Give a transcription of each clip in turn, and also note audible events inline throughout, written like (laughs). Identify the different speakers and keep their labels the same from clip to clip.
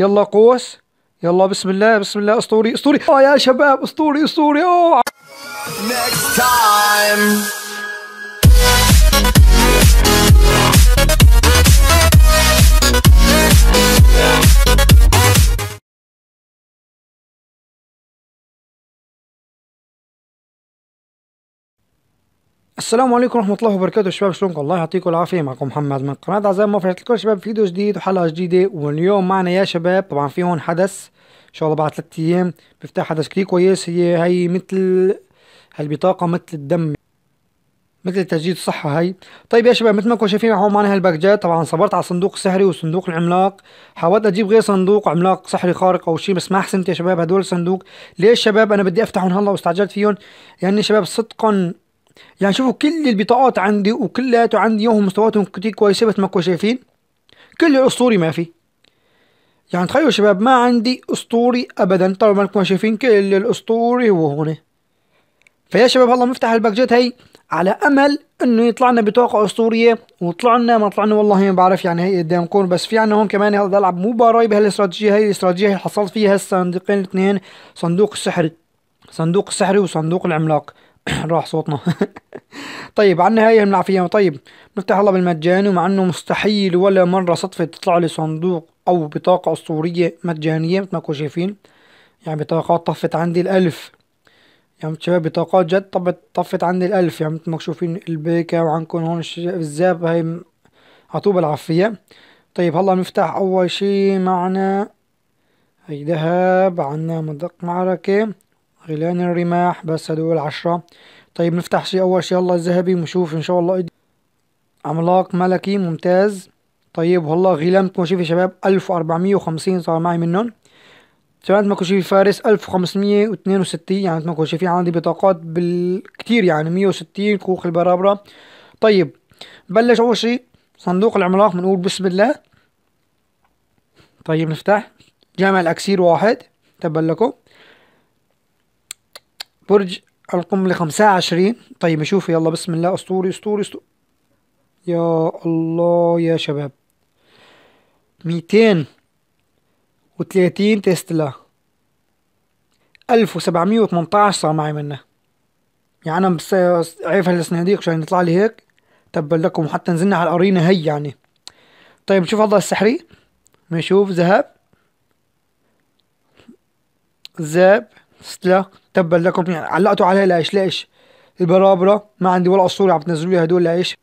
Speaker 1: يلا قوس يلا بسم الله بسم الله اسطوري اسطوري اه يا شباب اسطوري اسطوري اوه السلام عليكم ورحمة الله وبركاته شباب شلونكم الله يعطيكم العافية معكم محمد من قناة عزام موفرة لكم شباب فيديو جديد وحلقة جديدة واليوم معنا يا شباب طبعا في هون حدث ان شاء الله بعد ثلاث ايام بيفتح حدث كتير كويس هي هي مثل هالبطاقة مثل الدم مثل تجديد الصحة هي طيب يا شباب مثل ما كنتوا شايفين هون معنا هالباكجات طبعا صبرت على الصندوق السحري والصندوق العملاق حاولت اجيب غير صندوق عملاق سحري خارق او شيء بس ما حسنت يا شباب هدول الصندوق ليش شباب انا بدي افتحهم هلا واستعجلت فيهم يعني شباب صدقا يعني شوفوا كل البطاقات عندي وكلياته عندي يوم مستوياتهم كتير كويسه مثل ما انكم شايفين كل الاسطوري ما في يعني تخيلوا شباب ما عندي اسطوري ابدا طبعا ما انكم شايفين كل الاسطوري هو هون فيا شباب هلا مفتح الباكجات هي على امل انه يطلع لنا بطاقه اسطوريه وطلع لنا ما طلع لنا والله ما بعرف يعني هي قدام كون بس في عندنا هون كمان هذا العب مباراه بهالاستراتيجيه هي الاستراتيجيه اللي حصلت فيها الصندوقين الاثنين صندوق السحري صندوق السحري وصندوق العملاق (clears throat) راح صوتنا (laughs) طيب على النهاية العافية طيب نفتح الله بالمجان ومع انه مستحيل ولا مرة صدفة تطلع لي صندوق او بطاقة اسطورية مجانية مثل ما كنتوا شايفين يعني بطاقات طفت عندي الالف يعني شباب بطاقات جد طبت طفت عندي الالف يعني مثل ما شايفين البيكة وعندكم هون الزاب هاي عطوبة العفية طيب هلا نفتح اول شي معنا هي ذهب عنا مدق معركة غليان الرماح بس هدول عشرة طيب نفتح شيء أول شيء الله الذهبي ونشوف إن شاء الله عملاق ملكي ممتاز طيب والله غلام كوشيفي شباب 1450 صار معي منهم سمعت ماكوشيفي فارس 1562 يعني ما كنت يعني, يعني عندي بطاقات بالكتير يعني مية وستين كوخ البرابرة طيب بلش أول شيء صندوق العملاق بنقول بسم الله طيب نفتح جامع الأكسير واحد تبلكم لكم برج ل 25 طيب نشوف يلا بسم الله اسطوري اسطوري اسطوري يا الله يا شباب 230 تسلا 1718 صار معي منه يعني انا بس عارف هالصناديق عشان يطلع لي هيك تبا طيب لكم حتى نزلنا على الارينا هي يعني طيب نشوف هذا السحري نشوف ذهب ذهب سلا تبا لكم علقتوا عليها ليش ليش البرابرة ما عندي ولا اسطوري عم تنزلوا لي هدول ليش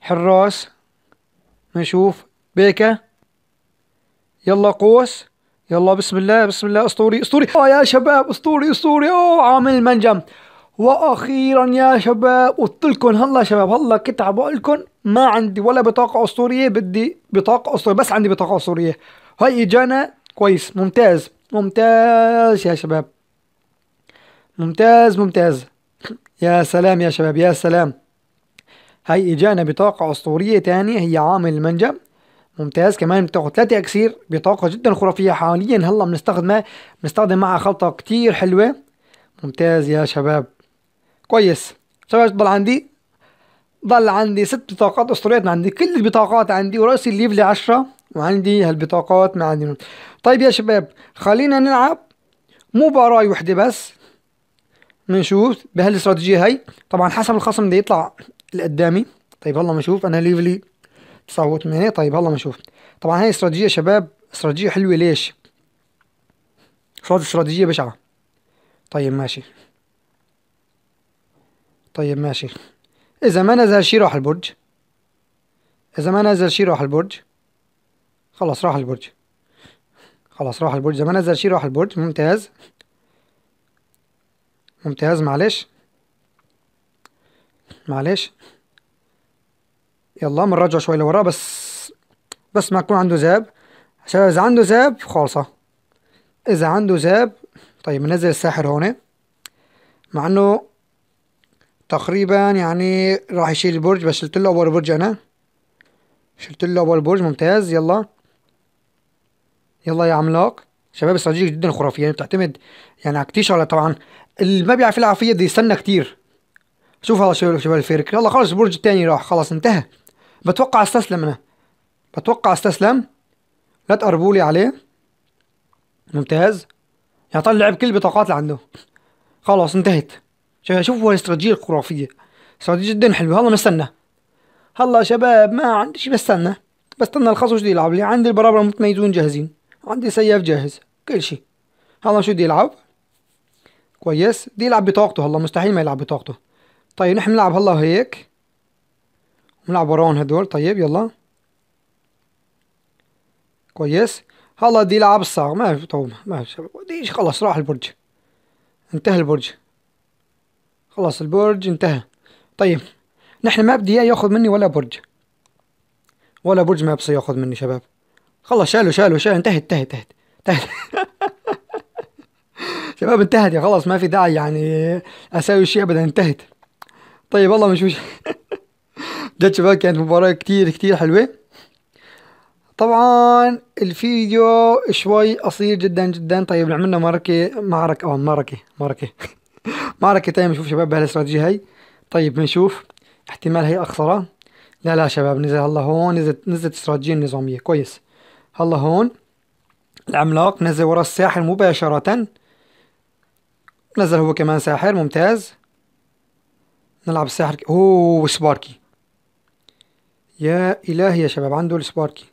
Speaker 1: حراس نشوف بيكا يلا قوس يلا بسم الله بسم الله اسطوري اسطوري اه يا شباب اسطوري اسطوري اوه عامل المنجم واخيرا يا شباب قلت لكم هلا شباب هلا كنت عم بقول لكم ما عندي ولا بطاقه اسطوريه بدي بطاقه اسطوريه بس عندي بطاقه اسطوريه هاي اجانا كويس ممتاز ممتاز يا شباب ممتاز ممتاز يا سلام يا شباب يا سلام هاي اجانا بطاقة اسطورية تانية هي عامل المنجم ممتاز كمان بتاخد ثلاثة اكسير بطاقة جدا خرافية حاليا هلا بنستخدمها بنستخدم معها خلطة كتير حلوة ممتاز يا شباب كويس شباب ضل عندي ضل عندي ست بطاقات اسطوريات ما عندي كل البطاقات عندي ورأس الليفل 10 وعندي هالبطاقات ما عندي طيب يا شباب خلينا نلعب مباراة وحدة بس بنشوف بهالاستراتيجيه هاي طبعا حسب الخصم بده يطلع لقدامي طيب هلا بنشوف انا ليفلي 89 طيب هلا بنشوف طبعا هاي استراتيجيه شباب استراتيجيه حلوه ليش استراتيجيه بشعه طيب ماشي طيب ماشي اذا ما نزل شي راح البرج اذا ما نزل شي راح البرج خلص راح البرج خلص راح البرج اذا ما نزل شي راح البرج ممتاز ممتاز معلش معلش يلا بنرجع شوي لورا بس بس ما يكون عنده زاب عشان اذا عنده زاب خالصة اذا عنده زاب طيب منزل الساحر هون مع انه تقريبا يعني راح يشيل البرج بس شلت له اول برج انا شلت له اول برج ممتاز يلا يلا يا عملاق شباب استراتيجية جدا خرافية يعني بتعتمد يعني على شغلات طبعا اللي ما بيعرف يلعب فيا يستنى كتير شوف هذا شباب الفيرك يلا خلاص البرج الثاني راح خلاص انتهى بتوقع استسلم انا بتوقع استسلم لا تقربوا لي عليه ممتاز يعني طلع كل البطاقات اللي عنده خلاص انتهت شوفوا هو الاستراتيجية الخرافية استراتيجية جدا حلوة هلا مستنى هلا شباب ما عندي شيء بستنى بستنى الخصم شو يلعب لي عندي البرابرة متميزون جاهزين عندي سيف جاهز كل شيء هلا شو بده يلعب كويس دي يلعب بطاقته هلا مستحيل ما يلعب بطاقته طيب نحن بنلعب هلا هيك بنلعب وراهم هدول طيب يلا كويس هلا بدي يلعب الصاغ ما في طوب ما في بدي خلص راح البرج انتهى البرج خلص البرج انتهى طيب نحن ما بدي اياه ياخذ مني ولا برج ولا برج ما بصير ياخذ مني شباب خلص شالوا شالوا شالوا انتهت انتهت انتهت (laughs) شباب انتهت يا خلاص ما في داعي يعني اسوي شيء ابدا انتهت طيب والله مش مش (laughs) جد شباب كانت مباراة كتير كتير حلوة طبعا الفيديو شوي قصير جدا جدا طيب عملنا معركة معركة اه معركة معركة (laughs) معركة تانية نشوف شباب بهالاستراتيجية هاي طيب بنشوف احتمال هي اخسرها لا لا شباب نزل هلا هون نزلت نزلت استراتيجية نظامية كويس هلا هون العملاق نزل ورا الساحل مباشرة نزل هو كمان ساحر ممتاز نلعب الساحر اوه سباركي يا الهي يا شباب عنده السباركي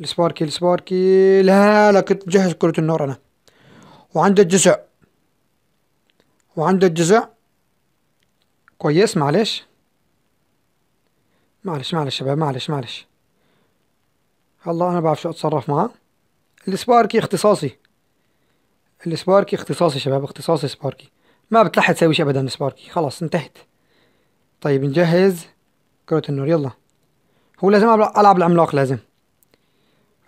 Speaker 1: السباركي السباركي لا لا كنت مجهز كرة النور انا وعنده الجزع وعنده الجزع كويس معلش معلش معلش شباب معلش معلش الله انا بعرف شو اتصرف معاه السباركي اختصاصي السباركي اختصاصي شباب اختصاصي سباركي ما بتلحق شيء ابدا سباركي خلاص انتهت طيب نجهز كرة النور يلا هو لازم العب العملاق لازم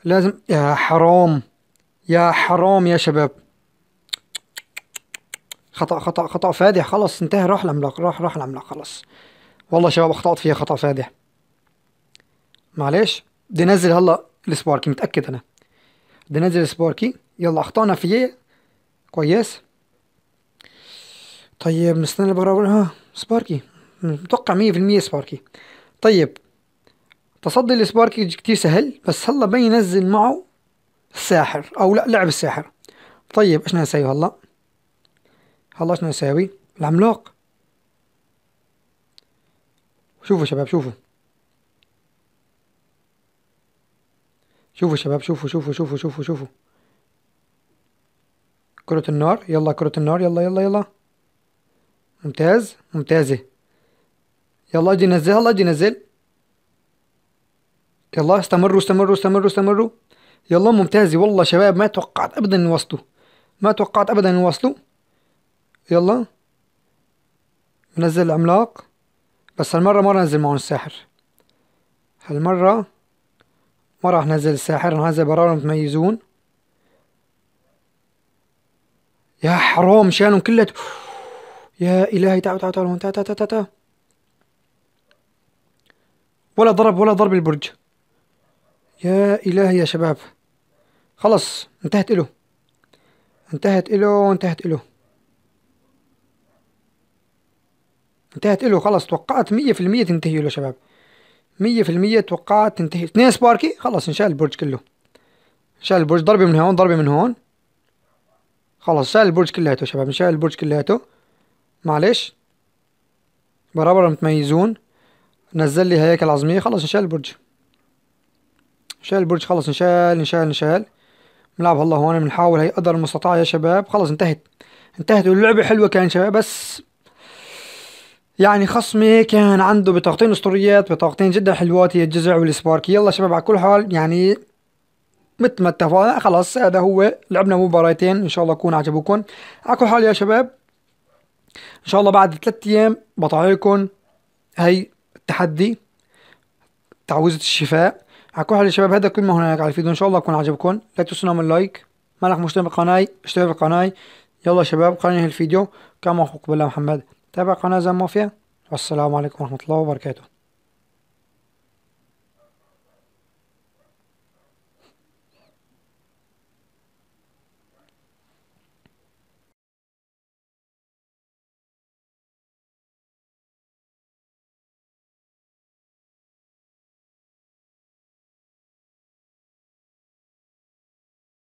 Speaker 1: لازم يا حرام يا حرام يا شباب خطأ خطأ خطأ فادح خلاص انتهى راح العملاق راح راح العملاق خلاص والله شباب اخطأت فيها خطأ فادح معلش بدي انزل هلا السباركي متأكد انا بدي انزل السباركي يلا اخطأنا فيه كويس طيب نستنى البراول ها سباركي متوقع مية في المية سباركي طيب تصدي السباركي كتير سهل بس هلا بينزل معه الساحر او لا لعب الساحر طيب ايش نسوي هلا هلا ايش نسوي العملاق شوفوا شباب شوفوا شوفوا شباب شوفوا شوفوا شوفوا شوفوا شوفوا كرة النار يلا كرة النار يلا يلا يلا ممتاز ممتازة يلا اجي نزل يلا اجي نزل يلا استمروا استمروا استمروا استمروا يلا ممتازة والله شباب ما توقعت ابدا يوصلوا ما توقعت ابدا يوصلوا يلا نزل العملاق بس هالمرة ما راح انزل معهم الساحر هالمرة ما راح انزل الساحر هذا براهم متميزون يا حرام شانهم كلها يا إلهي تعالوا تعالوا تعالوا تعال تعال تعال ولا ضرب ولا ضرب البرج يا إلهي يا شباب خلص انتهت له انتهت له انتهت له انتهت له خلص توقعت مية في المية تنتهي له شباب مية في المية توقعت تنتهي اثنين سباركي خلص انشال البرج كله انشال البرج ضربة من هون ضربة من هون خلاص شعل البرج كلياته شباب نشعل البرج كلياته معلش برابر متميزون نزل لي هياكل عظمية خلاص نشال البرج نشال البرج خلاص نشال نشال نشال نلعب الله هون بنحاول هي قدر المستطاع يا شباب خلاص انتهت انتهت واللعبة حلوة كان شباب بس يعني خصمي كان عنده بطاقتين اسطوريات بطاقتين جدا حلوات هي الجزع والسبارك يلا شباب على كل حال يعني مثل ما اتفقنا خلاص هذا هو لعبنا مباراتين ان شاء الله يكون عجبوكم على كل حال يا شباب ان شاء الله بعد ثلاث ايام بطلع لكم هي التحدي تعويذة الشفاء على كل حال يا شباب هذا كل ما هناك على الفيديو ان شاء الله يكون عجبكم لا تنسونا من لايك لك مشترك بالقناة اشترك بالقناة يلا شباب خلينا ننهي الفيديو كما اخوكم بالله محمد تابع قناة زمافيا مافيا والسلام عليكم ورحمة الله وبركاته